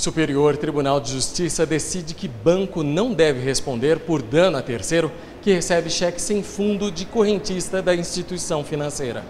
Superior Tribunal de Justiça decide que banco não deve responder por dano a terceiro que recebe cheque sem fundo de correntista da instituição financeira.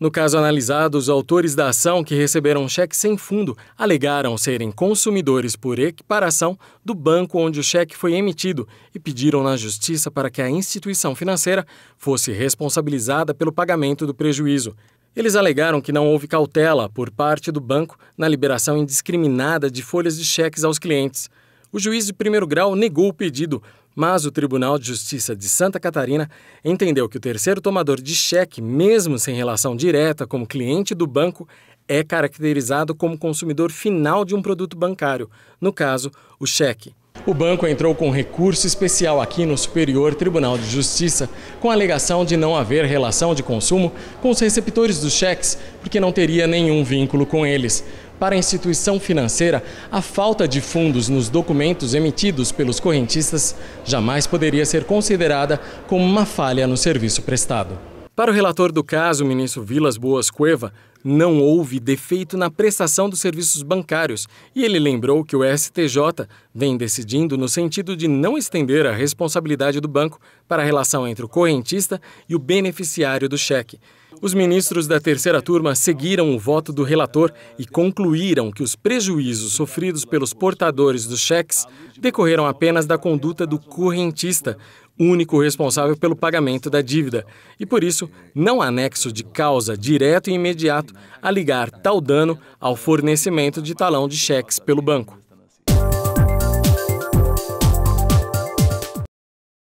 No caso analisado, os autores da ação que receberam cheque sem fundo alegaram serem consumidores por equiparação do banco onde o cheque foi emitido e pediram na justiça para que a instituição financeira fosse responsabilizada pelo pagamento do prejuízo. Eles alegaram que não houve cautela por parte do banco na liberação indiscriminada de folhas de cheques aos clientes. O juiz de primeiro grau negou o pedido, mas o Tribunal de Justiça de Santa Catarina entendeu que o terceiro tomador de cheque, mesmo sem relação direta como cliente do banco, é caracterizado como consumidor final de um produto bancário, no caso, o cheque. O banco entrou com recurso especial aqui no Superior Tribunal de Justiça, com alegação de não haver relação de consumo com os receptores dos cheques, porque não teria nenhum vínculo com eles. Para a instituição financeira, a falta de fundos nos documentos emitidos pelos correntistas jamais poderia ser considerada como uma falha no serviço prestado. Para o relator do caso, o ministro Vilas Boas Cueva, não houve defeito na prestação dos serviços bancários e ele lembrou que o STJ vem decidindo no sentido de não estender a responsabilidade do banco para a relação entre o correntista e o beneficiário do cheque. Os ministros da terceira turma seguiram o voto do relator e concluíram que os prejuízos sofridos pelos portadores dos cheques decorreram apenas da conduta do correntista, único responsável pelo pagamento da dívida, e por isso não há nexo de causa direto e imediato a ligar tal dano ao fornecimento de talão de cheques pelo banco.